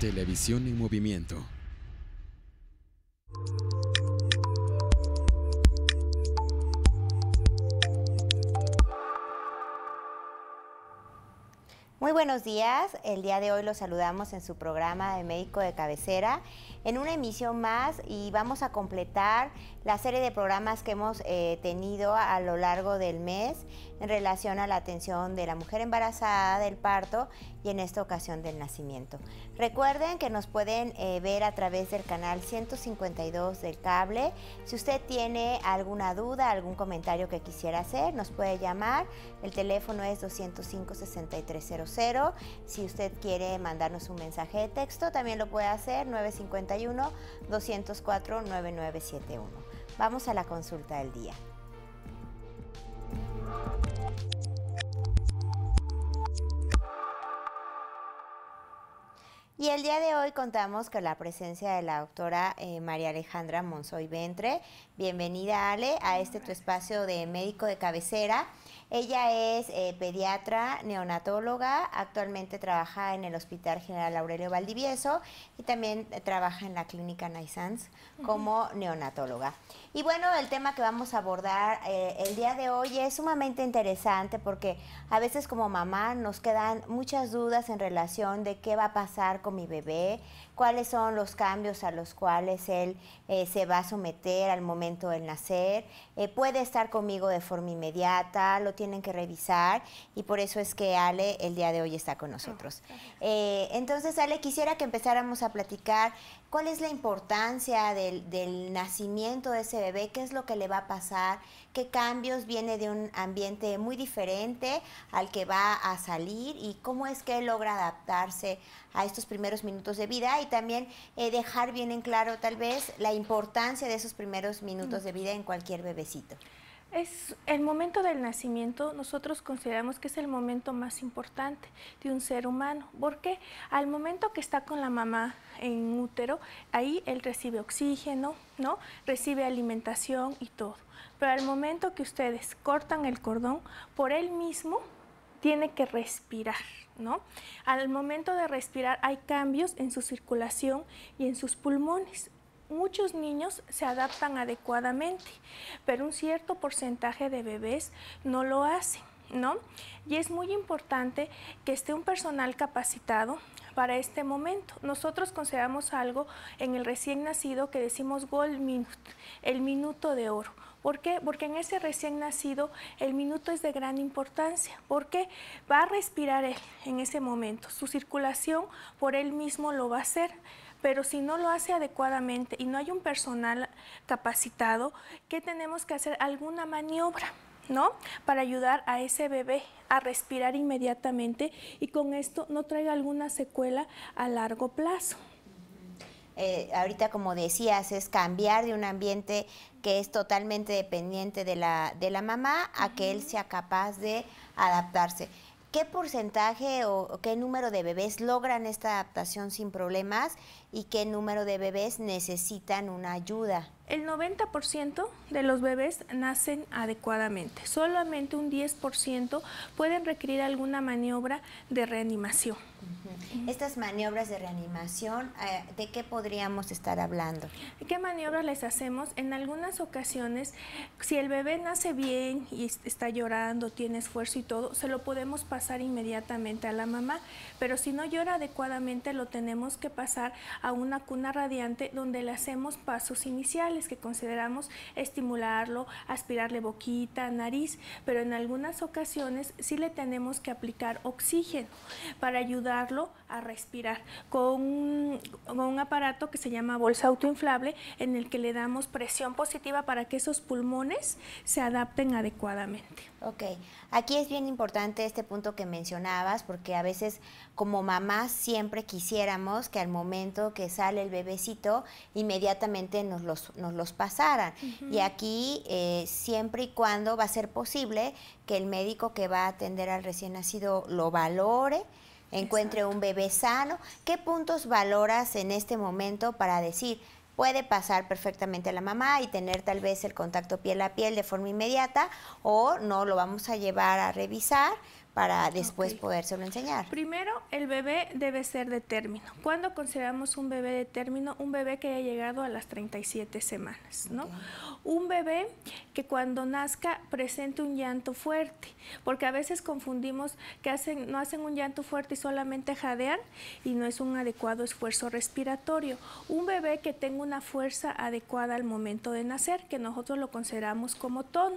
Televisión en movimiento. Muy buenos días, el día de hoy los saludamos en su programa de Médico de Cabecera, en una emisión más y vamos a completar la serie de programas que hemos eh, tenido a lo largo del mes en relación a la atención de la mujer embarazada, del parto y en esta ocasión del nacimiento. Recuerden que nos pueden eh, ver a través del canal 152 del cable. Si usted tiene alguna duda, algún comentario que quisiera hacer, nos puede llamar. El teléfono es 205-6300. Si usted quiere mandarnos un mensaje de texto, también lo puede hacer 951-204-9971. Vamos a la consulta del día. Y el día de hoy contamos con la presencia de la doctora eh, María Alejandra Monzoy Ventre. Bienvenida, Ale, a este tu espacio de médico de cabecera. Ella es eh, pediatra, neonatóloga, actualmente trabaja en el Hospital General Aurelio Valdivieso y también eh, trabaja en la clínica Naisans como neonatóloga. Y bueno, el tema que vamos a abordar eh, el día de hoy es sumamente interesante porque a veces como mamá nos quedan muchas dudas en relación de qué va a pasar con mi bebé, cuáles son los cambios a los cuales él se va a someter al momento del nacer, puede estar conmigo de forma inmediata, lo tienen que revisar y por eso es que Ale el día de hoy está con nosotros. Ah, eh, entonces, Ale, quisiera que empezáramos a platicar cuál es la importancia del, nacimiento de ese bebé, qué es lo que le va a pasar, qué cambios viene de un ambiente muy diferente al que va a salir y cómo es que logra adaptarse a estos primeros minutos de vida y también eh, dejar bien en claro tal vez la importancia de esos primeros minutos mm. de vida en cualquier bebecito. Es el momento del nacimiento, nosotros consideramos que es el momento más importante de un ser humano, porque al momento que está con la mamá en útero, ahí él recibe oxígeno, ¿no? Recibe alimentación y todo. Pero al momento que ustedes cortan el cordón, por él mismo tiene que respirar, ¿no? Al momento de respirar hay cambios en su circulación y en sus pulmones muchos niños se adaptan adecuadamente, pero un cierto porcentaje de bebés no lo hacen. ¿No? Y es muy importante que esté un personal capacitado para este momento. Nosotros consideramos algo en el recién nacido que decimos gold minute, el minuto de oro. ¿Por qué? Porque en ese recién nacido el minuto es de gran importancia, porque va a respirar él en ese momento, su circulación por él mismo lo va a hacer pero si no lo hace adecuadamente y no hay un personal capacitado, ¿qué tenemos que hacer? Alguna maniobra. ¿no? Para ayudar a ese bebé a respirar inmediatamente y con esto no traiga alguna secuela a largo plazo. Eh, ahorita como decías, es cambiar de un ambiente que es totalmente dependiente de la, de la mamá a que él sea capaz de adaptarse. ¿Qué porcentaje o qué número de bebés logran esta adaptación sin problemas y qué número de bebés necesitan una ayuda? El 90% de los bebés nacen adecuadamente, solamente un 10% pueden requerir alguna maniobra de reanimación. Estas maniobras de reanimación, eh, ¿de qué podríamos estar hablando? ¿Qué maniobras les hacemos? En algunas ocasiones, si el bebé nace bien y está llorando, tiene esfuerzo y todo, se lo podemos pasar inmediatamente a la mamá, pero si no llora adecuadamente, lo tenemos que pasar a una cuna radiante donde le hacemos pasos iniciales que consideramos estimularlo, aspirarle boquita, nariz, pero en algunas ocasiones sí le tenemos que aplicar oxígeno para ayudarlo a respirar con un, aparato que se llama bolsa autoinflable en el que le damos presión positiva para que esos pulmones se adapten adecuadamente. Ok, aquí es bien importante este punto que mencionabas porque a veces como mamás siempre quisiéramos que al momento que sale el bebecito inmediatamente nos, nos los pasaran. Y aquí, eh, siempre y cuando va a ser posible que el médico que va a atender al recién nacido lo valore, encuentre un bebé sano. ¿Qué puntos valoras en este momento para decir, puede pasar perfectamente a la mamá y tener tal vez el contacto piel a piel de forma inmediata o no lo vamos a llevar a revisar para después podérselo enseñar. Primero, el bebé debe ser de término. ¿Cuándo consideramos un bebé de término? Un bebé que haya llegado a las 37 semanas, ¿no? Un bebé que cuando nazca presente un llanto fuerte, porque a veces confundimos que hacen, no hacen un llanto fuerte y solamente jadean y no es un adecuado esfuerzo respiratorio. Un bebé que tenga una fuerza adecuada al momento de nacer, que nosotros lo consideramos como tono.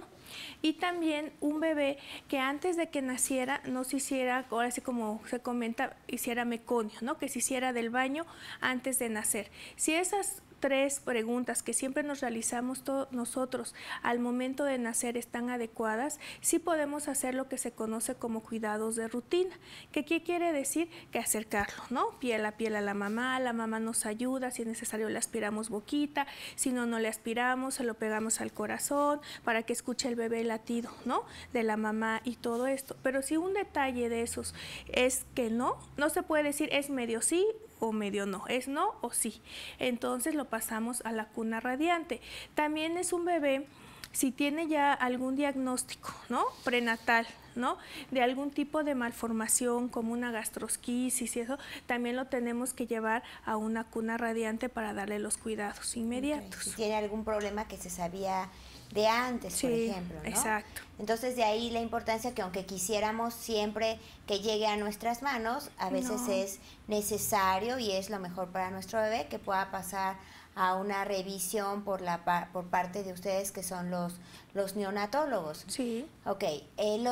Y también un bebé que antes de que naciera no se hiciera, ahora sí como se comenta, hiciera meconio, ¿no? Que se hiciera del baño antes de nacer. Si esas tres preguntas que siempre nos realizamos nosotros al momento de nacer están adecuadas, si podemos hacer lo que se conoce como cuidados de rutina. ¿Qué, quiere decir? Que acercarlo, ¿no? Piel a piel a la mamá, la mamá nos ayuda, si es necesario le aspiramos boquita, si no, no le aspiramos, se lo pegamos al corazón para que escuche el bebé latido, ¿no? De la mamá y todo esto. Pero si un detalle de esos es que no, no se puede decir es medio sí, o medio no, es no o sí. Entonces lo pasamos a la cuna radiante. También es un bebé si tiene ya algún diagnóstico, ¿no? Prenatal, ¿no? De algún tipo de malformación como una gastrosquisis y eso, también lo tenemos que llevar a una cuna radiante para darle los cuidados inmediatos. Si tiene algún problema que se sabía de antes, por ejemplo. ¿no? Exacto. Entonces de ahí la importancia que aunque quisiéramos siempre que llegue a nuestras manos, a veces es necesario y es lo mejor para nuestro bebé que pueda pasar a una revisión por la por parte de ustedes que son los los neonatólogos. Sí. Ok. Eh,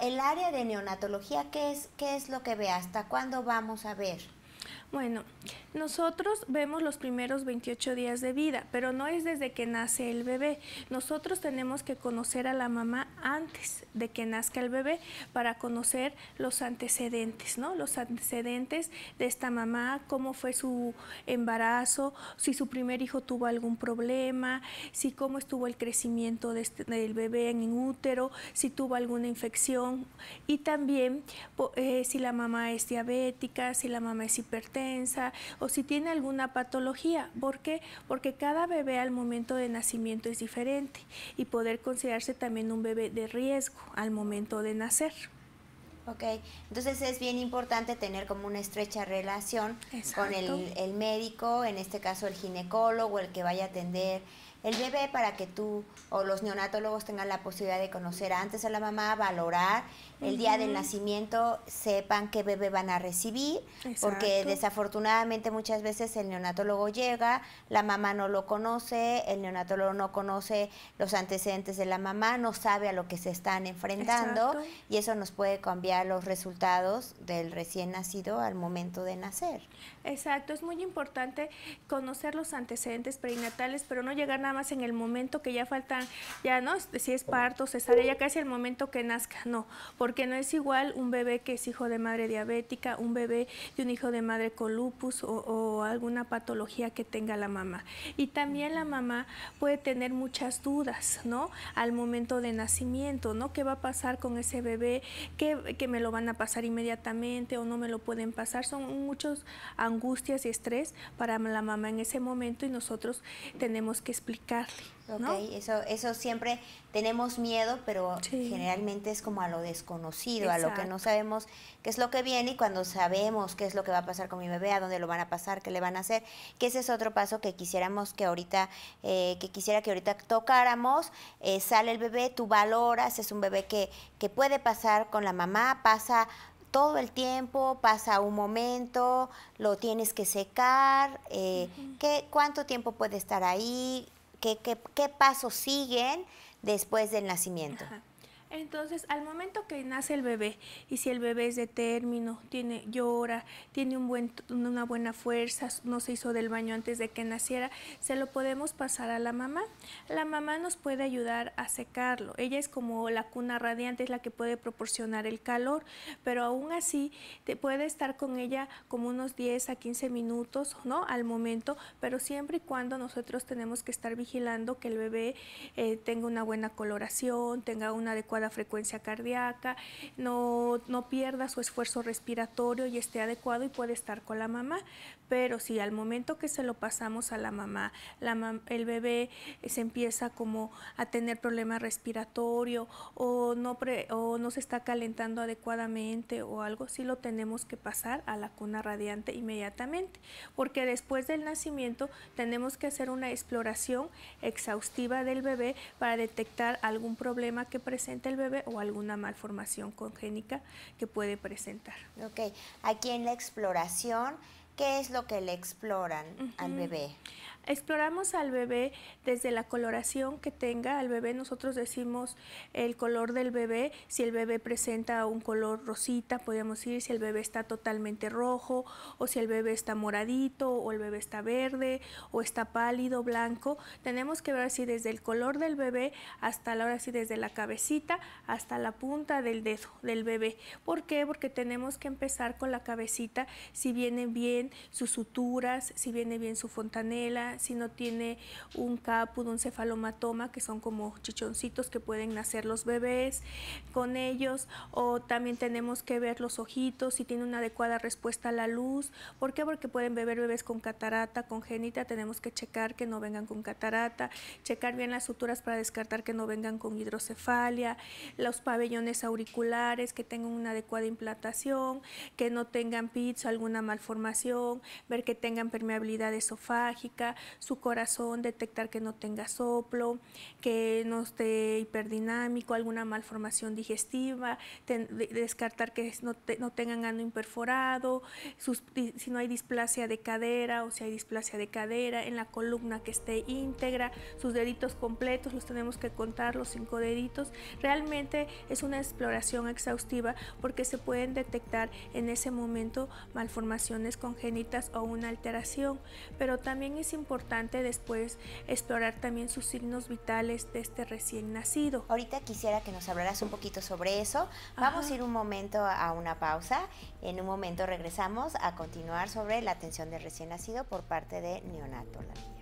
el área de neonatología, ¿qué es, ¿qué es lo que ve? ¿Hasta cuándo vamos a ver? Bueno, nosotros vemos los primeros 28 días de vida, pero no es desde que nace el bebé. Nosotros tenemos que conocer a la mamá antes de que nazca el bebé para conocer los antecedentes, ¿no? Los antecedentes de esta mamá, cómo fue su embarazo, si su primer hijo tuvo algún problema, si cómo estuvo el crecimiento este, del bebé en útero, si tuvo alguna infección y también eh, si la mamá es diabética, si la mamá es hipertensa o si tiene alguna patología. ¿Por qué? Porque cada bebé al momento de nacimiento es diferente y poder considerarse también un bebé de riesgo al momento de nacer. Ok, entonces es bien importante tener como una estrecha relación con el médico, en este caso el ginecólogo, el que vaya a atender el bebé para que tú o los neonatólogos tengan la posibilidad de conocer antes a la mamá, valorar el día del nacimiento, sepan qué bebé van a recibir, porque desafortunadamente muchas veces el neonatólogo llega, la mamá no lo conoce, el neonatólogo no conoce los antecedentes de la mamá, no sabe a lo que se están enfrentando y eso nos puede cambiar los resultados del recién nacido al momento de nacer. Exacto, es muy importante conocer los antecedentes prenatales, pero no llegar nada más en el momento que ya faltan, ya no, este, si es parto, cesárea, ya casi el momento que nazca, no, porque no es igual un bebé que es hijo de madre diabética, un bebé de un hijo de madre con lupus o, alguna patología que tenga la mamá. Y también la mamá puede tener muchas dudas, ¿no? Al momento de nacimiento, ¿no? ¿Qué va a pasar con ese bebé? ¿Qué, que me lo van a pasar inmediatamente o no me lo pueden pasar? Son muchas angustias y estrés para la mamá en ese momento y nosotros tenemos que explicar Carly. ¿no? eso, eso siempre tenemos miedo, pero generalmente es como a lo desconocido, a lo que no sabemos qué es lo que viene y cuando sabemos qué es lo que va a pasar con mi bebé, a dónde lo van a pasar, qué le van a hacer, que ese es otro paso que quisiéramos que ahorita, eh, que quisiera que ahorita tocáramos, eh, sale el bebé, tú valoras, es un bebé que, que puede pasar con la mamá, pasa todo el tiempo, pasa un momento, lo tienes que secar, eh, ¿qué, ¿cuánto tiempo puede estar ahí? qué, qué, pasos siguen después del nacimiento? Entonces, al momento que nace el bebé, y si el bebé es de término, tiene, llora, tiene una buena fuerza, no se hizo del baño antes de que naciera, se lo podemos pasar a la mamá. La mamá nos puede ayudar a secarlo. Ella es como la cuna radiante, es la que puede proporcionar el calor, pero aún así te puede estar con ella como unos 10 a 15 minutos, ¿no? Al momento, pero siempre y cuando nosotros tenemos que estar vigilando que el bebé eh, tenga una buena coloración, tenga una adecuada la frecuencia cardíaca, no, no pierda su esfuerzo respiratorio y esté adecuado y puede estar con la mamá pero si al momento que se lo pasamos a la mamá, el bebé se empieza como a tener problema respiratorio o no, o no se está calentando adecuadamente o algo, sí lo tenemos que pasar a la cuna radiante inmediatamente, porque después del nacimiento tenemos que hacer una exploración exhaustiva del bebé para detectar algún problema que presente el bebé o alguna malformación congénica que puede presentar. Ok, aquí en la exploración ¿Qué es lo que le exploran al bebé? Exploramos al bebé desde la coloración que tenga. Al bebé nosotros decimos el color del bebé. Si el bebé presenta un color rosita, podríamos decir si el bebé está totalmente rojo o si el bebé está moradito o el bebé está verde o está pálido, blanco. Tenemos que ver si desde el color del bebé hasta la hora si desde la cabecita hasta la punta del dedo del bebé. ¿Por qué? Porque tenemos que empezar con la cabecita si vienen bien sus suturas, si viene bien su fontanela, si no tiene un de un cefalomatoma, que son como chichoncitos que pueden nacer los bebés con ellos, o también tenemos que ver los ojitos, si tiene una adecuada respuesta a la luz. ¿Por qué? Porque pueden beber bebés con catarata congénita, tenemos que checar que no vengan con catarata, checar bien las suturas para descartar que no vengan con hidrocefalia, los pabellones auriculares, que tengan una adecuada implantación, que no tengan pits, alguna malformación, ver que tengan permeabilidad esofágica, su corazón, detectar que no tenga soplo, que no esté hiperdinámico, alguna malformación digestiva, descartar que no, tengan ano imperforado, si no hay displasia de cadera o si hay displasia de cadera, en la columna que esté íntegra, sus deditos completos, los tenemos que contar, los cinco deditos. Realmente es una exploración exhaustiva porque se pueden detectar en ese momento malformaciones congénitas o una alteración, pero también es importante importante después explorar también sus signos vitales de este recién nacido. Ahorita quisiera que nos hablaras un poquito sobre eso. Vamos a ir un momento a una pausa. En un momento regresamos a continuar sobre la atención del recién nacido por parte de Neonatología.